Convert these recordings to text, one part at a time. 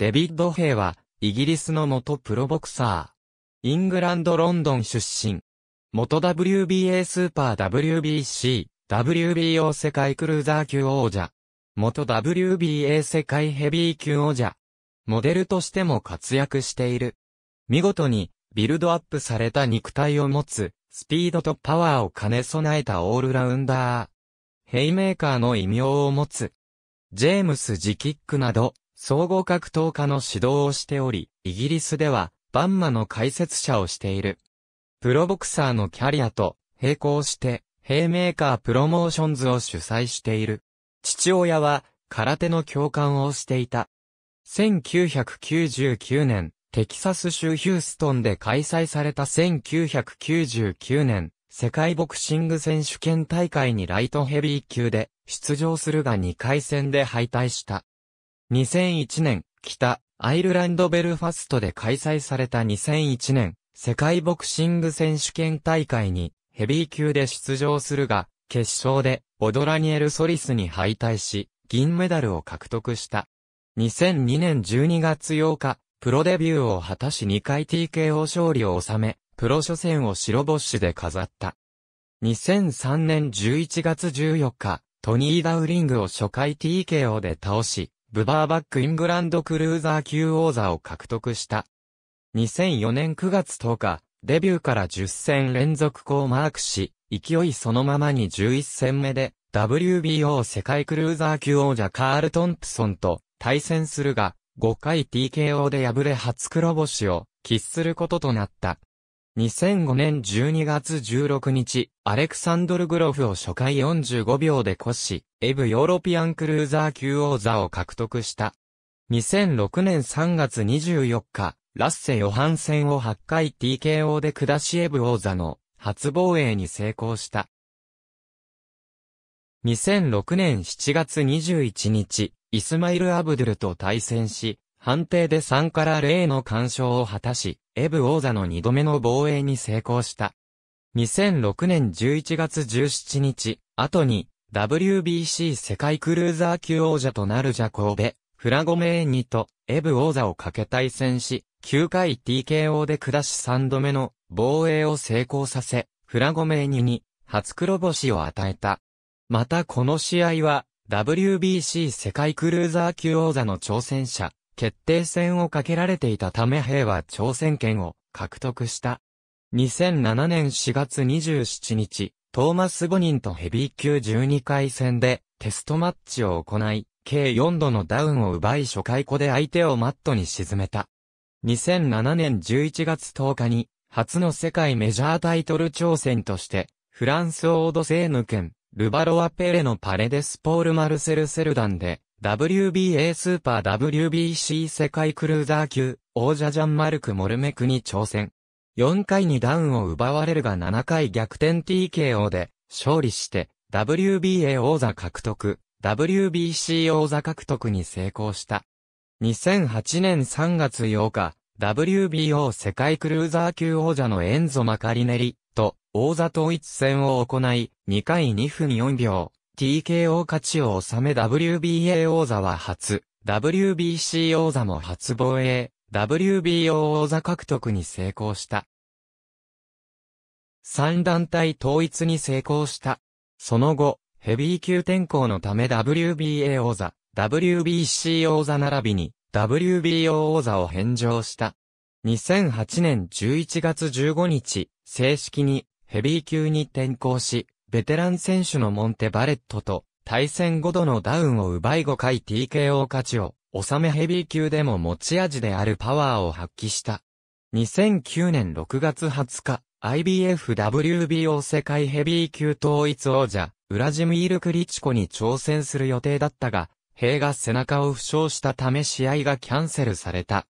デビッド・ヘイは、イギリスの元プロボクサー。イングランド・ロンドン出身。元 WBA スーパー WBC、WBO 世界クルーザー級王者。元 WBA 世界ヘビー級王者。モデルとしても活躍している。見事に、ビルドアップされた肉体を持つ、スピードとパワーを兼ね備えたオールラウンダー。ヘイメーカーの異名を持つ。ジェームス・ジキックなど、総合格闘家の指導をしており、イギリスでは、バンマの解説者をしている。プロボクサーのキャリアと並行して、ヘイメーカープロモーションズを主催している。父親は、空手の教官をしていた。1999年、テキサス州ヒューストンで開催された1999年、世界ボクシング選手権大会にライトヘビー級で出場するが2回戦で敗退した。2001年、北、アイルランドベルファストで開催された2001年、世界ボクシング選手権大会に、ヘビー級で出場するが、決勝で、オドラニエル・ソリスに敗退し、銀メダルを獲得した。2002年12月8日、プロデビューを果たし2回 TKO 勝利を収め、プロ初戦を白星で飾った。2003年11月14日、トニー・ダウリングを初回 TKO で倒し、ブバーバックイングランドクルーザー級王座を獲得した。2004年9月10日、デビューから10戦連続をマークし、勢いそのままに11戦目で、WBO 世界クルーザー級王者カール・トンプソンと対戦するが、5回 TKO で敗れ初黒星を喫することとなった。2005年12月16日、アレクサンドル・グロフを初回45秒で越し、エブ・ヨーロピアン・クルーザー級王座を獲得した。2006年3月24日、ラッセ・ヨハンセンを8回 TKO で下しエブ王座の初防衛に成功した。2006年7月21日、イスマイル・アブドゥルと対戦し、判定で3から0の干渉を果たし、エブ王座の2度目の防衛に成功した。2006年11月17日、後に WBC 世界クルーザー級王者となるジャコーベ、フラゴメーニとエブ王座をかけ対戦し、9回 TKO で下し3度目の防衛を成功させ、フラゴメーニに初黒星を与えた。またこの試合は WBC 世界クルーザー級王座の挑戦者、決定戦をかけられていたため兵は朝鮮権を獲得した。2007年4月27日、トーマス・5人とヘビー級12回戦でテストマッチを行い、計4度のダウンを奪い初回庫で相手をマットに沈めた。2007年11月10日に、初の世界メジャータイトル挑戦として、フランスオードセーヌ県、ルバロア・ペレのパレデス・ポール・マルセル・セルダンで、WBA スーパー WBC 世界クルーザー級、王者ジャンマルク・モルメクに挑戦。4回にダウンを奪われるが7回逆転 TKO で勝利して WBA 王座獲得、WBC 王座獲得に成功した。2008年3月8日、WBO 世界クルーザー級王者のエンゾ・マカリネリと王座統一戦を行い、2回2分4秒、TKO 勝ちを収め WBA 王座は初、WBC 王座も初防衛、WBO 王座獲得に成功した。3団体統一に成功した。その後、ヘビー級転向のため WBA 王座、WBC 王座並びに WBO 王座を返上した。2008年11月15日、正式にヘビー級に転向し、ベテラン選手のモンテ・バレットと対戦5度のダウンを奪い5回 TKO 勝ちを、収めヘビー級でも持ち味であるパワーを発揮した。2009年6月20日、IBFWBO 世界ヘビー級統一王者、ウラジミール・クリチコに挑戦する予定だったが、兵が背中を負傷したため試合がキャンセルされた。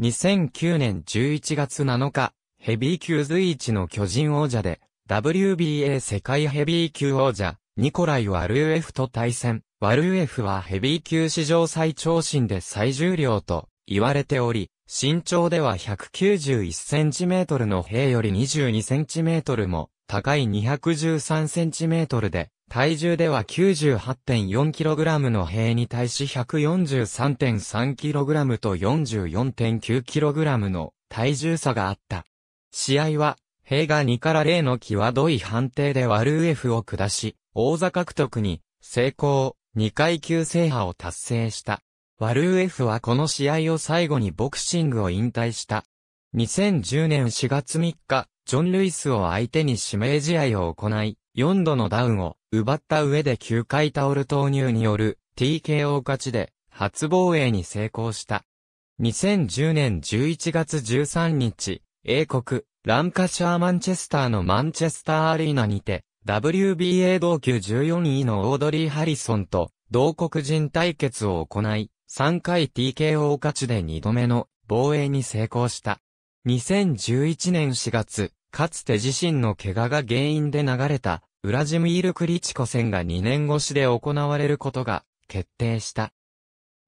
2009年11月7日、ヘビー級随一の巨人王者で、WBA 世界ヘビー級王者、ニコライ・ワルーエフと対戦。ワルーエフはヘビー級史上最長身で最重量と言われており、身長では 191cm の兵より 22cm も高い 213cm で、体重では 98.4kg の兵に対し 143.3kg と 44.9kg の体重差があった。試合は兵が2から0の際どい判定で割る F を下し、王座獲得に、成功、2階級制覇を達成した。ワルーエフはこの試合を最後にボクシングを引退した。2010年4月3日、ジョン・ルイスを相手に指名試合を行い、4度のダウンを奪った上で9回タオル投入による TKO 勝ちで初防衛に成功した。2010年11月13日、英国、ランカシャー・マンチェスターのマンチェスターアリーナにて、WBA 同級14位のオードリー・ハリソンと同国人対決を行い、3回 TKO 勝ちで2度目の防衛に成功した。2011年4月、かつて自身の怪我が原因で流れた、ウラジミール・クリチコ戦が2年越しで行われることが決定した。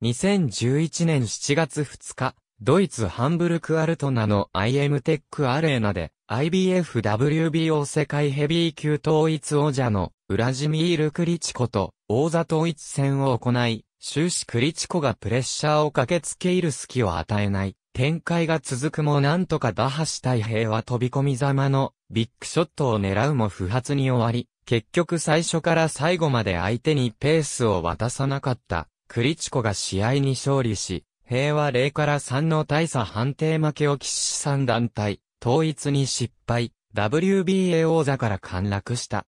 2011年7月2日、ドイツハンブルクアルトナの IM テックアレーナで IBFWBO 世界ヘビー級統一王者のウラジミール・クリチコと王座統一戦を行い、終始クリチコがプレッシャーをかけつけいる隙を与えない展開が続くもなんとか打破したい平和飛び込みざまのビッグショットを狙うも不発に終わり、結局最初から最後まで相手にペースを渡さなかったクリチコが試合に勝利し、平和0から3の大差判定負けを喫し3団体、統一に失敗、WBA 王座から陥落した。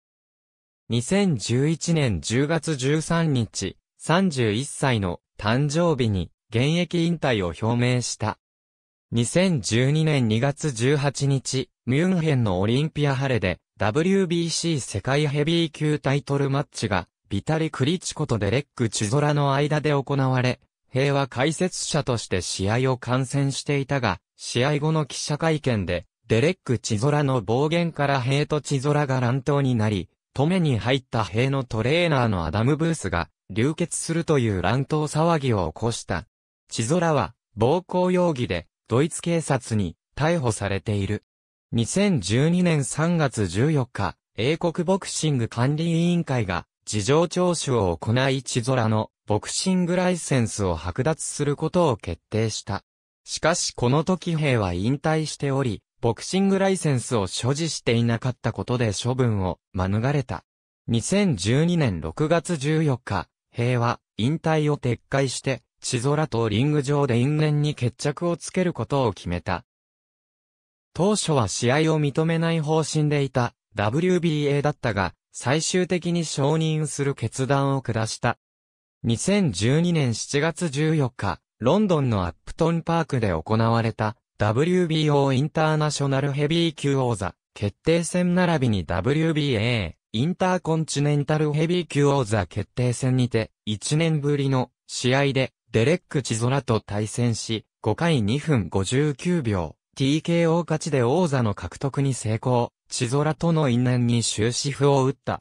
2011年10月13日、31歳の誕生日に現役引退を表明した。2012年2月18日、ミュンヘンのオリンピア晴れで WBC 世界ヘビー級タイトルマッチがビタリ・クリチコとデレック・チュゾラの間で行われ、平は解説者として試合を観戦していたが、試合後の記者会見で、デレック・チゾラの暴言から平とチゾラが乱闘になり、止めに入った平のトレーナーのアダム・ブースが流血するという乱闘騒ぎを起こした。チゾラは暴行容疑でドイツ警察に逮捕されている。2012年3月14日、英国ボクシング管理委員会が事情聴取を行いチゾラのボクシングライセンスを剥奪することを決定した。しかしこの時兵は引退しており、ボクシングライセンスを所持していなかったことで処分を免れた。2012年6月14日、兵は引退を撤回して、地空とリング上で因縁に決着をつけることを決めた。当初は試合を認めない方針でいた WBA だったが、最終的に承認する決断を下した。2012年7月14日、ロンドンのアップトンパークで行われた WBO インターナショナルヘビー級王座決定戦並びに WBA インターコンチネンタルヘビー級王座決定戦にて1年ぶりの試合でデレック・チゾラと対戦し5回2分59秒 TKO 勝ちで王座の獲得に成功チゾラとの因縁に終止符を打った。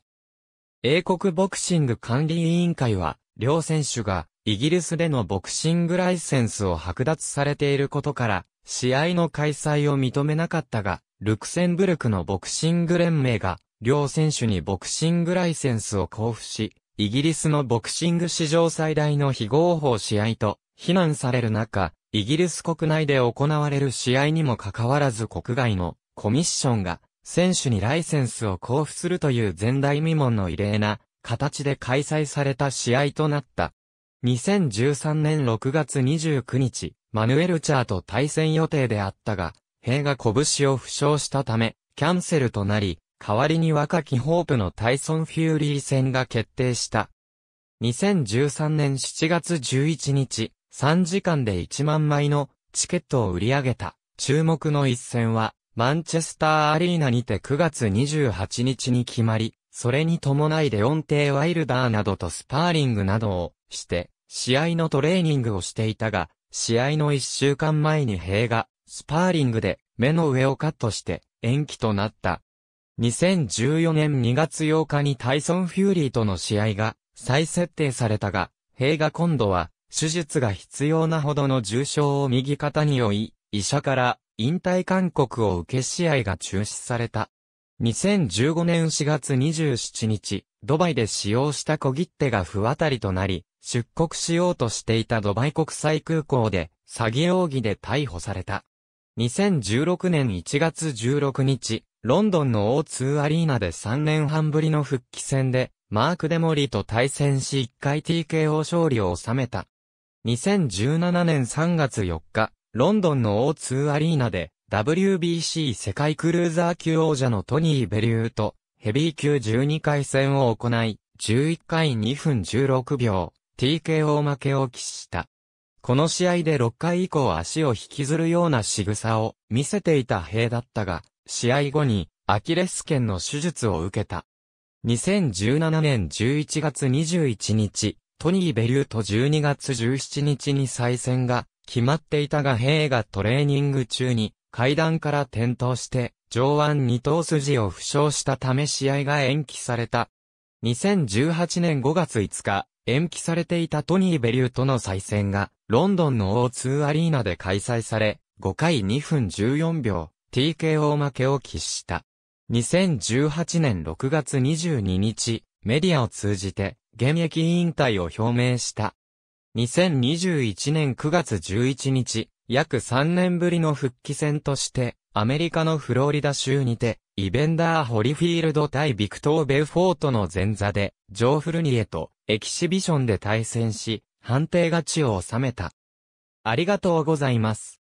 英国ボクシング管理委員会は両選手がイギリスでのボクシングライセンスを剥奪されていることから、試合の開催を認めなかったが、ルクセンブルクのボクシング連盟が、両選手にボクシングライセンスを交付し、イギリスのボクシング史上最大の非合法試合と、非難される中、イギリス国内で行われる試合にもかかわらず国外のコミッションが、選手にライセンスを交付するという前代未聞の異例な形で開催された試合となった。2013年6月29日、マヌエルチャーと対戦予定であったが、兵が拳を負傷したため、キャンセルとなり、代わりに若きホープのタイソン・フューリー戦が決定した。2013年7月11日、3時間で1万枚のチケットを売り上げた。注目の一戦は、マンチェスターアリーナにて9月28日に決まり、それに伴いデオンテイ・ワイルダーなどとスパーリングなどをして、試合のトレーニングをしていたが、試合の一週間前に兵が、スパーリングで目の上をカットして延期となった。2014年2月8日にタイソン・フューリーとの試合が再設定されたが、兵が今度は手術が必要なほどの重傷を右肩に負い、医者から引退勧告を受け試合が中止された。2015年4月27日、ドバイで使用した小切手が不渡りとなり、出国しようとしていたドバイ国際空港で、詐欺容疑で逮捕された。2016年1月16日、ロンドンの O2 アリーナで3年半ぶりの復帰戦で、マーク・デモリーと対戦し1回 TKO 勝利を収めた。2017年3月4日、ロンドンの O2 アリーナで、WBC 世界クルーザー級王者のトニー・ベリューと、ヘビー級12回戦を行い、11回2分16秒、TKO 負けを喫した。この試合で6回以降足を引きずるような仕草を見せていた兵だったが、試合後にアキレス腱の手術を受けた。2017年11月21日、トニー・ベリューと12月17日に再戦が決まっていたが兵がトレーニング中に階段から転倒して、上腕二頭筋を負傷したため試合が延期された。2018年5月5日、延期されていたトニー・ベリューとの再戦が、ロンドンの O2 アリーナで開催され、5回2分14秒、TKO 負けを喫した。2018年6月22日、メディアを通じて、現役引退を表明した。2021年9月11日、約3年ぶりの復帰戦として、アメリカのフロリダ州にて、イベンダー・ホリフィールド対ビクトー・ベルフォートの前座で、ジョー・フルニエとエキシビションで対戦し、判定勝ちを収めた。ありがとうございます。